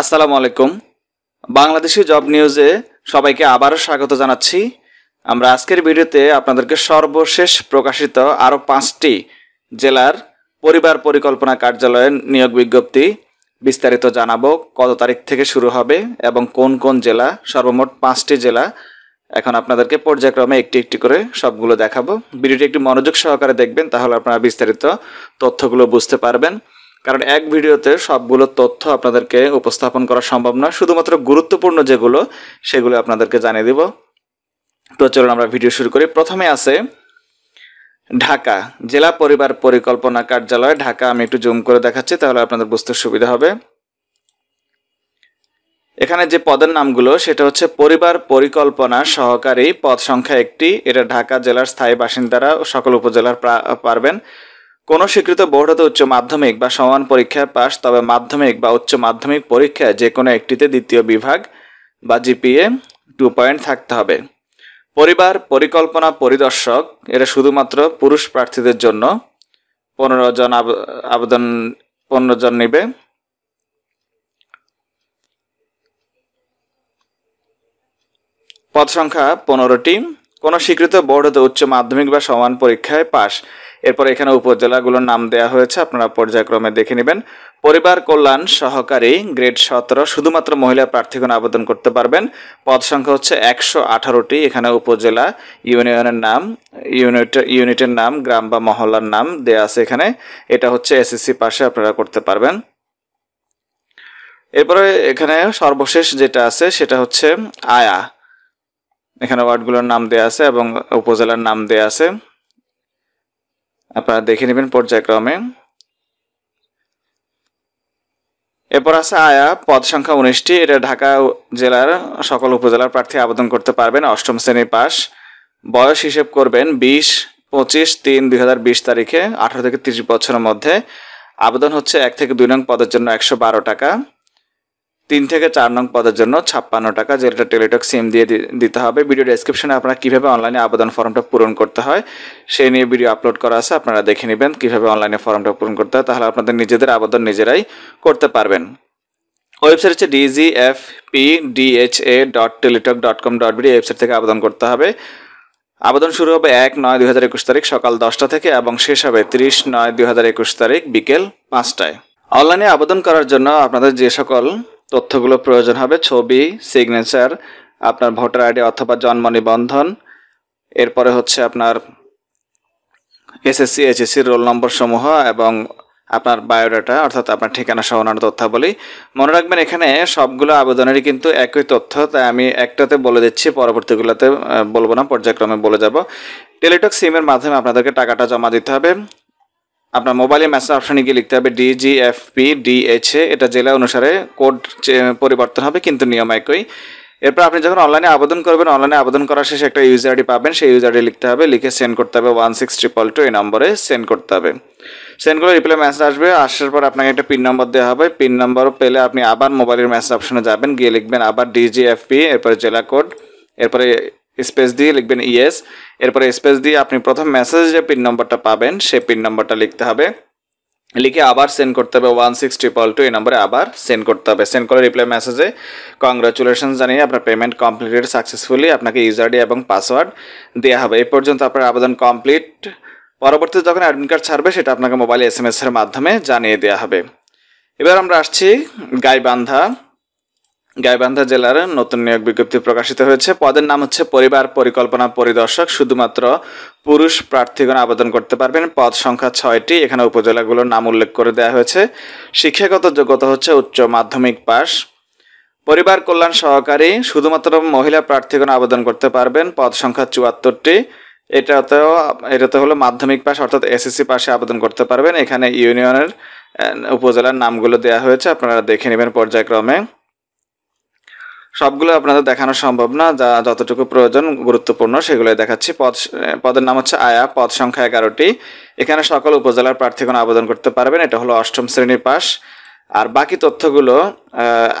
আসসালামু আলাইকুম বাংলাদেশি জব নিউজে সবাইকে আবারও স্বাগত জানাচ্ছি আমরা আজকের ভিডিওতে আপনাদেরকে সর্বশেষ প্রকাশিত আরও পাঁচটি জেলার পরিবার পরিকল্পনা কার্যালয়ের নিয়োগ বিজ্ঞপ্তি বিস্তারিত জানাবো কত তারিখ থেকে শুরু হবে এবং কোন কোন জেলা সর্বমোট পাঁচটি জেলা এখন আপনাদেরকে পর্যায়ক্রমে একটি একটি করে সবগুলো দেখাবো ভিডিওটি একটি মনোযোগ সহকারে দেখবেন তাহলে আপনারা বিস্তারিত তথ্যগুলো বুঝতে পারবেন কারণ এক ভিডিওতে সবগুলো তথ্য আপনাদেরকে উপস্থাপন করা সম্ভব না শুধুমাত্র গুরুত্বপূর্ণ যেগুলো সেগুলো আপনাদেরকে জানিয়ে দিব তো চলুন আমরা ভিডিও শুরু করি প্রথমে আছে ঢাকা জেলা পরিবার পরিকল্পনা কার্যালয় ঢাকা আমি একটু জুম করে দেখাচ্ছি তাহলে আপনাদের বুঝতে সুবিধা হবে এখানে যে পদের নামগুলো সেটা হচ্ছে পরিবার পরিকল্পনা সহকারী পদ সংখ্যা একটি এটা ঢাকা জেলার স্থায়ী বাসিন্দারা সকল উপজেলার পারবেন কোনো স্বীকৃত বোর্ড হতে উচ্চ মাধ্যমিক বা সমান পরীক্ষায় পাস তবে মাধ্যমিক বা উচ্চ মাধ্যমিক পরীক্ষায় যে কোনো একটিতে দ্বিতীয় বিভাগ বা জিপিএ টু পয়েন্ট থাকতে হবে পরিবার পরিকল্পনা পরিদর্শক এরা শুধুমাত্র পুরুষ প্রার্থীদের জন্য পনেরো জন আবেদন পনেরো জন নেবে পদ সংখ্যা পনেরোটি কোনো স্বীকৃত বোর্ডতে উচ্চ মাধ্যমিক বা সমান পরীক্ষায় পাশ এরপর এখানে উপজেলাগুলোর নাম দেয়া হয়েছে আপনারা পর্যায়ক্রমে দেখে নেবেন পরিবার কল্যাণ সহকারী গ্রেড সতেরো শুধুমাত্র মহিলা প্রার্থীগণ আবেদন করতে পারবেন পদ সংখ্যা হচ্ছে একশো আঠারোটি এখানে উপজেলা ইউনিয়নের নাম ইউনিট ইউনিটের নাম গ্রাম বা মহল্লার নাম দেয়া আছে এখানে এটা হচ্ছে এসএসসি পাশে আপনারা করতে পারবেন এরপরে এখানে সর্বশেষ যেটা আছে সেটা হচ্ছে আয়া এখানে ওয়ার্ডগুলোর নাম দেওয়া আছে এবং উপজেলার নাম দেওয়া আছে আপনারা দেখে নেবেন পর্যায়ক্রমে এরপর আছে আয়া পদ সংখ্যা উনিশটি এটা ঢাকা জেলার সকল উপজেলার প্রার্থী আবেদন করতে পারবেন অষ্টম শ্রেণীর পাশ বয়স হিসেব করবেন বিশ পঁচিশ তিন দুই তারিখে আঠারো থেকে তিরিশ বছরের মধ্যে আবেদন হচ্ছে এক থেকে দুই নং পদের জন্য একশো টাকা তিন থেকে চার নং পদের জন্য ছাপ্পান্ন টাকা যেটা টেলিটক সিম দিয়ে দিতে হবে ভিডিও ডেসক্রিপশনে আপনারা কীভাবে অনলাইনে আবেদন ফর্মটা পূরণ করতে হয় সেই নিয়ে ভিডিও আপলোড করা আছে আপনারা দেখে নেবেন কীভাবে অনলাইনে ফর্মটা পূরণ করতে হয় তাহলে আপনাদের নিজেদের আবেদন নিজেরাই করতে পারবেন ওয়েবসাইট হচ্ছে DG F P DHA dot Teletalk dot com dot BD website থেকে আবেদন করতে হবে আবেদন শুরু হবে এক নয় দুই হাজার একুশ তারিখ সকাল দশটা থেকে এবং শেষ হবে তিরিশ নয় দুই হাজার একুশ তারিখ বিকেল পাঁচটায় অনলাইনে আবেদন করার জন্য আপনাদের যে সকল তথ্যগুলো প্রয়োজন হবে ছবি সিগনেচার আপনার ভোটার আইডি অথবা জন্ম নিবন্ধন এরপরে হচ্ছে আপনার এসএসসি এইচএসসি রোল নম্বর সমূহ এবং আপনার বায়োডাটা অর্থাৎ আপনার ঠিকানা সহ অন্যান্য তথ্যাবলী মনে রাখবেন এখানে সবগুলো আবেদনেরই কিন্তু একই তথ্য তাই আমি একটাতে বলে দিচ্ছি পরবর্তীগুলোতে বলবো না পর্যায়ক্রমে বলে যাব টেলিটক সিমের মাধ্যমে আপনাদেরকে টাকাটা জমা দিতে হবে আপনার মোবাইলে মেসেজ অপশানে গিয়ে লিখতে হবে ডিজিএফপি ডিএচএ এটা জেলা অনুসারে কোড পরিবর্তন হবে কিন্তু নিয়ম একই এরপর আপনি যখন অনলাইনে আবেদন করবেন অনলাইনে আবেদন করার শেষে একটা ইউজার আইডি পাবেন সেই ইউজার আইডি লিখতে হবে লিখে সেন্ড করতে হবে ওয়ান সিক্স ট্রিপল টু এই নম্বরে সেন্ড করতে হবে সেন্ড করে রিপ্লাই মেসেজ আসবে আসার পর আপনাকে একটা পিন নম্বর দেওয়া হবে পিন নম্বর পেলে আপনি আবার মোবাইলের মেসেজ অপশানে যাবেন গিয়ে লিখবেন আবার ডিজিএফপি এরপরে জেলা কোড এরপরে স্পেস দিয়ে লিখবেন ইয়েস এরপরে স্পেস দিয়ে আপনি প্রথম মেসেজ যে পিন নম্বরটা পাবেন সেই পিন নম্বরটা লিখতে হবে লিখে আবার সেন্ড করতে হবে ওয়ান সিক্স ট্রিপল টু এই নম্বরে আবার সেন্ড করতে হবে সেন্ড করে রিপ্লাই মেসেজে কংগ্রাচুলেশন জানিয়ে আপনার পেমেন্ট কমপ্লিটেড সাকসেসফুলি আপনাকে ইউজারডি এবং পাসওয়ার্ড দেওয়া হবে এই পর্যন্ত আপনার আবেদন কমপ্লিট পরবর্তীতে যখন অ্যাডমিট কার্ড ছাড়বে সেটা আপনাকে মোবাইল এস এম এসের মাধ্যমে জানিয়ে দেওয়া হবে এবার আমরা আসছি গাইবান্ধা গাইবান্ধা জেলার নতুন নিয়োগ বিজ্ঞপ্তি প্রকাশিত হয়েছে পদের নাম হচ্ছে পরিবার পরিকল্পনা পরিদর্শক শুধুমাত্র পুরুষ প্রার্থীগণ আবেদন করতে পারবেন পদ সংখ্যা ছয়টি এখানে উপজেলাগুলোর নাম উল্লেখ করে দেওয়া হয়েছে শিক্ষাগত যোগ্যতা হচ্ছে উচ্চ মাধ্যমিক পাস পরিবার কল্যাণ সহকারী শুধুমাত্র মহিলা প্রার্থীগণ আবেদন করতে পারবেন পদ সংখ্যা চুয়াত্তরটি এটাতেও এটাতে হলো মাধ্যমিক পাস অর্থাৎ এসএসসি পাশে আবেদন করতে পারবেন এখানে ইউনিয়নের উপজেলার নামগুলো দেওয়া হয়েছে আপনারা দেখে নেবেন পর্যায়ক্রমে সবগুলো আপনাদের দেখানো সম্ভব না যা যতটুকু প্রয়োজন গুরুত্বপূর্ণ সেগুলো দেখাচ্ছি পদ পদের নাম হচ্ছে আয়া পদ সংখ্যা এগারোটি এখানে সকল উপজেলার প্রার্থীগণ আবেদন করতে পারবেন এটা হলো অষ্টম শ্রেণীর পাশ আর বাকি তথ্যগুলো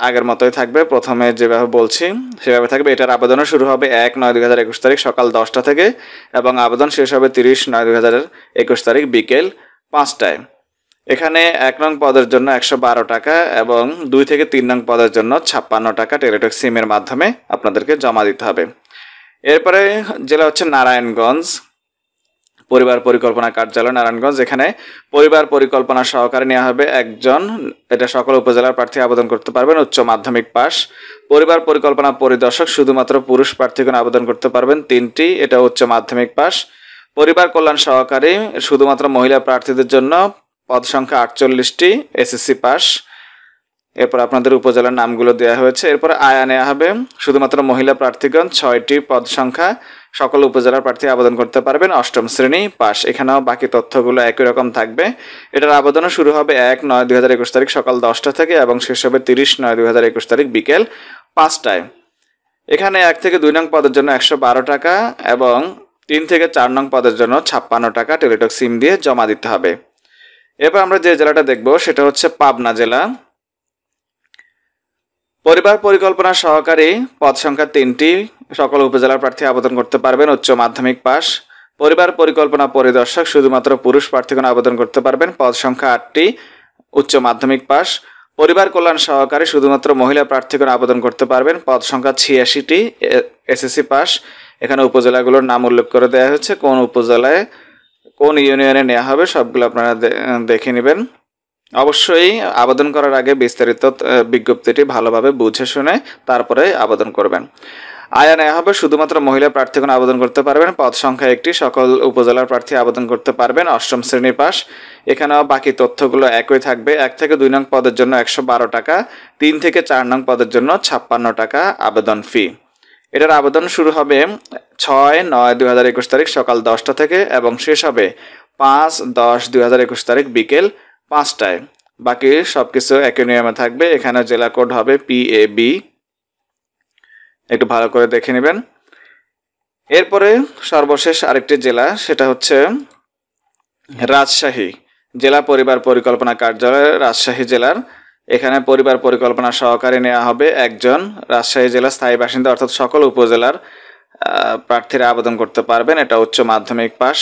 আগের মতোই থাকবে প্রথমে যেভাবে বলছি সেভাবে থাকবে এটার আবেদনও শুরু হবে এক নয় দুই হাজার একুশ তারিখ সকাল দশটা থেকে এবং আবেদন শেষ হবে তিরিশ নয় দুই হাজার একুশ তারিখ বিকেল পাঁচটায় এখানে এক নং পদের জন্য একশো বারো টাকা এবং দুই থেকে তিন নং পদের জন্য ছাপ্পান্ন টাকা টেলিটক সিমের মাধ্যমে আপনাদেরকে জমা দিতে হবে এরপরে জেলা হচ্ছে নারায়ণগঞ্জ পরিবার পরিকল্পনা কার্যালয় নারায়ণগঞ্জ এখানে পরিবার পরিকল্পনা সহকারে নেওয়া হবে একজন এটা সকল উপজেলার প্রার্থী আবেদন করতে পারবেন উচ্চ মাধ্যমিক পাস পরিবার পরিকল্পনা পরিদর্শক শুধুমাত্র পুরুষ প্রার্থীগণ আবেদন করতে পারবেন তিনটি এটা উচ্চ মাধ্যমিক পাশ পরিবার কল্যাণ সহকারী শুধুমাত্র মহিলা প্রার্থীদের জন্য পদ সংখ্যা আটচল্লিশটি এসএসসি পাস এরপর আপনাদের উপজেলার নামগুলো দেওয়া হয়েছে এরপর আয়া নেওয়া হবে শুধুমাত্র মহিলা প্রার্থীগণ ছয়টি পদ সংখ্যা সকল উপজেলার প্রার্থী আবেদন করতে পারবেন অষ্টম শ্রেণী পাস এখানেও বাকি তথ্যগুলো একই রকম থাকবে এটার আবেদনও শুরু হবে এক নয় দু হাজার একুশ তারিখ সকাল দশটা থেকে এবং শেষ হবে তিরিশ নয় দু হাজার একুশ তারিখ বিকেল পাঁচটায় এখানে এক থেকে দুই নং পদের জন্য একশো বারো টাকা এবং তিন থেকে চার নং পদের জন্য ছাপ্পান্ন টাকা টেলিটক সিম দিয়ে জমা দিতে হবে এরপর আমরা যে জেলাটা দেখব সেটা হচ্ছে পাবনা জেলা পরিবার পরিকল্পনা সহকারী পদ সংখ্যা তিনটি সকল উপজেলার প্রার্থী আবেদন করতে পারবেন উচ্চ মাধ্যমিক পাস পরিবার পরিকল্পনা পরিদর্শক শুধুমাত্র পুরুষ প্রার্থীগণ আবেদন করতে পারবেন পদ সংখ্যা আটটি উচ্চ মাধ্যমিক পাস পরিবার কল্যাণ সহকারী শুধুমাত্র মহিলা প্রার্থীগণ আবেদন করতে পারবেন পদ সংখ্যা ছিয়াশিটি এসএসসি পাস এখানে উপজেলাগুলোর নাম উল্লেখ করে দেওয়া হয়েছে কোন উপজেলায় কোন ইউনিয়নে নেওয়া হবে সবগুলো আপনারা দেখে নেবেন অবশ্যই আবেদন করার আগে বিস্তারিত বিজ্ঞপ্তিটি ভালোভাবে বুঝে শুনে তারপরে আবেদন করবেন আয়া নেওয়া হবে শুধুমাত্র মহিলা প্রার্থীগণ আবেদন করতে পারবেন পদ সংখ্যা একটি সকল উপজেলার প্রার্থী আবেদন করতে পারবেন অষ্টম শ্রেণী পাস এখানেও বাকি তথ্যগুলো একই থাকবে এক থেকে দুই নং পদের জন্য একশো বারো টাকা তিন থেকে চার নং পদের জন্য ছাপ্পান্ন টাকা আবেদন ফি এটার আবেদন শুরু হবে ছয় নয় দুই হাজার একুশ তারিখ সকাল দশটা থেকে এবং শেষ হবে পাঁচ দশ দুই হাজার একুশ তারিখ বিকেল পাঁচটায় বাকি সব কিছু একই নিয়মে থাকবে এখানে জেলা কোড হবে পি এ বি একটু ভালো করে দেখে নেবেন এরপরে সর্বশেষ আরেকটি জেলা সেটা হচ্ছে রাজশাহী জেলা পরিবার পরিকল্পনা কার্যালয় রাজশাহী জেলার এখানে পরিবার পরিকল্পনা সহকারে নেওয়া হবে একজন রাজশাহী জেলা স্থায়ী বাসিন্দা অর্থাৎ সকল উপজেলার প্রার্থীরা আবেদন করতে পারবেন এটা উচ্চ মাধ্যমিক পাস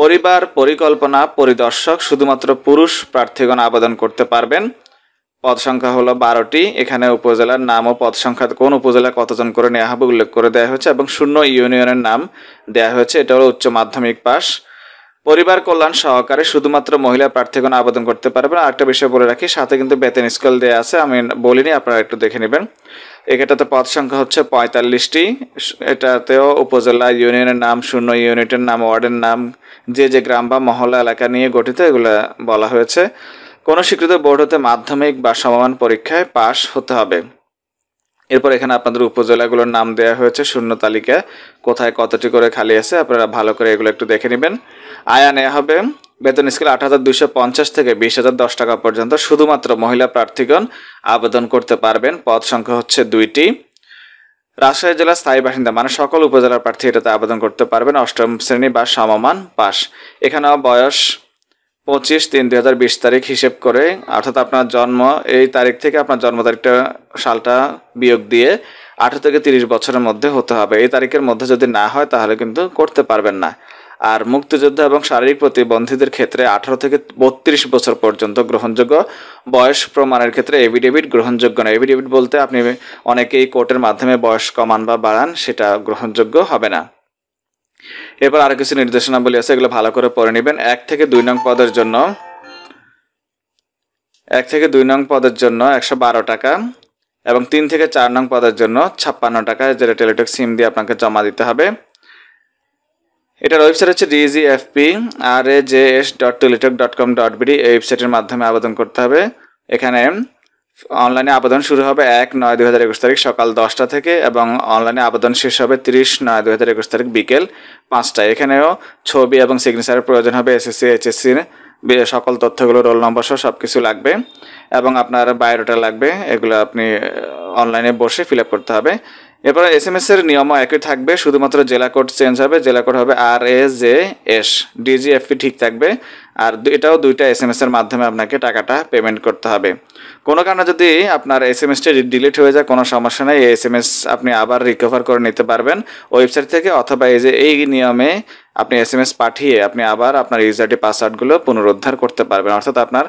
পরিবার পরিকল্পনা পরিদর্শক শুধুমাত্র পুরুষ প্রার্থীগণ আবেদন করতে পারবেন পদ সংখ্যা হলো বারোটি এখানে উপজেলার নাম ও পদ সংখ্যা কোন উপজেলা কতজন করে নেওয়া হবে উল্লেখ করে দেওয়া হয়েছে এবং শূন্য ইউনিয়নের নাম দেওয়া হয়েছে এটা হলো উচ্চ মাধ্যমিক পাস পরিবার কল্যাণ সহকারে শুধুমাত্র মহিলা প্রার্থীগণ আবেদন করতে পারবেন আরেকটা বিষয় বলে রাখি সাথে কিন্তু বেতন স্কেল দেওয়া আছে আমি বলিনি আপনারা একটু দেখে নেবেন এটাতে পদ সংখ্যা হচ্ছে পঁয়তাল্লিশটি এটাতেও উপজেলা ইউনিয়নের নাম শূন্য ইউনিটের নাম ওয়ার্ডের নাম যে যে গ্রাম বা মহল্লা এলাকা নিয়ে গঠিত এগুলো বলা হয়েছে কোনো স্বীকৃত বোর্ড হতে মাধ্যমিক বা সমমান পরীক্ষায় পাশ হতে হবে এরপর এখানে আপনাদের উপজেলাগুলোর নাম দেওয়া হয়েছে শূন্য তালিকা কোথায় কতটি করে খালি আছে আপনারা ভালো করে এগুলো একটু দেখে নেবেন আয়া নেওয়া হবে বেতন স্কেল আট হাজার দুইশো পঞ্চাশ থেকে বিশ হাজার দশ টাকা পর্যন্ত শুধুমাত্র মহিলা প্রার্থীগণ আবেদন করতে পারবেন পদ সংখ্যা হচ্ছে দুইটি রাজশাহী জেলার স্থায়ী বাসিন্দা মানে সকল উপজেলার প্রার্থী এটাতে আবেদন করতে পারবেন অষ্টম শ্রেণী বা সমমান পাস এখানেও বয়স পঁচিশ তিন দুই হাজার বিশ তারিখ হিসেব করে অর্থাৎ আপনার জন্ম এই তারিখ থেকে আপনার জন্ম তারিখটা সালটা বিয়োগ দিয়ে আঠারো থেকে তিরিশ বছরের মধ্যে হতে হবে এই তারিখের মধ্যে যদি না হয় তাহলে কিন্তু করতে পারবেন না আর মুক্তিযোদ্ধা এবং শারীরিক প্রতিবন্ধীদের ক্ষেত্রে আঠারো থেকে বত্রিশ বছর পর্যন্ত গ্রহণযোগ্য বয়স প্রমাণের ক্ষেত্রে এভিডেভিট গ্রহণযোগ্য না এভিডেভিট বলতে আপনি অনেকেই কোর্টের মাধ্যমে বয়স কমান বা বাড়ান সেটা গ্রহণযোগ্য হবে না এরপর আরও কিছু নির্দেশনাবলী আছে এগুলো ভালো করে পড়ে নেবেন এক থেকে দুই নং পদের জন্য এক থেকে দুই নং পদের জন্য একশো বারো টাকা এবং তিন থেকে চার নং পদের জন্য ছাপ্পান্ন টাকা যেটা টেলিটক সিম দিয়ে আপনাকে জমা দিতে হবে এটার ওয়েবসাইট হচ্ছে DG FP R A J S dot Teletalk dot com dot BD এই ওয়েবসাইটের মাধ্যমে আবেদন করতে হবে এখানে অনলাইনে আবেদন শুরু হবে এক নয় দু হাজার একুশ তারিখ সকাল দশটা থেকে এবং অনলাইনে আবেদন শেষ হবে তিরিশ নয় দু হাজার একুশ তারিখ বিকেল পাঁচটায় এখানেও ছবি এবং সিগনেচারের প্রয়োজন হবে এসএসসি এইচএসসি সকল তথ্যগুলো রোল নম্বর সহ সব কিছু লাগবে এবং আপনার বায়োডাটা লাগবে এগুলো আপনি অনলাইনে বসে ফিল আপ করতে হবে এরপর এস এম এস এর নিয়মও একই থাকবে শুধুমাত্র জেলা কোড চেঞ্জ হবে জেলা কোড হবে আর এ জে এস ডিজিএফপি ঠিক থাকবে আর এটাও দুইটা এস এম এস এর মাধ্যমে আপনাকে টাকাটা পেমেন্ট করতে হবে কোনো কারণে যদি আপনার এস এম এসটি ডিলিট হয়ে যায় কোনো সমস্যা নেই এই এস এম এস আপনি আবার রিকভার করে নিতে পারবেন ওয়েবসাইট থেকে অথবা এই যে এই নিয়মে আপনি এস এম এস পাঠিয়ে আপনি আবার আপনার ইউজারটি পাসওয়ার্ডগুলো পুনরুদ্ধার করতে পারবেন অর্থাৎ আপনার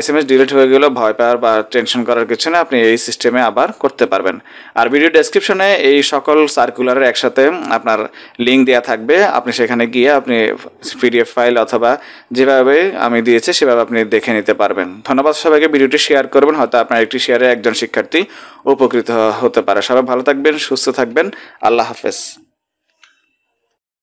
এস এম এস ডিলিট হয়ে গেলেও ভয় পাওয়ার বা টেনশন করার কিছু না আপনি এই সিস্টেমে আবার করতে পারবেন আর ভিডিও ডেসক্রিপশনে এই সকল সার্কুলারের একসাথে আপনার লিঙ্ক দেওয়া থাকবে আপনি সেখানে গিয়ে আপনি পিডিএফ ফাইল অথবা যেভাবে আমি দিয়েছি সেভাবে আপনি দেখে নিতে পারবেন ধন্যবাদ সবাইকে ভিডিওটি শেয়ার করবেন হয়তো আপনার একটি শেয়ারে একজন শিক্ষার্থী উপকৃত হতে পারে সবাই ভালো থাকবেন সুস্থ থাকবেন আল্লাহ হাফেজ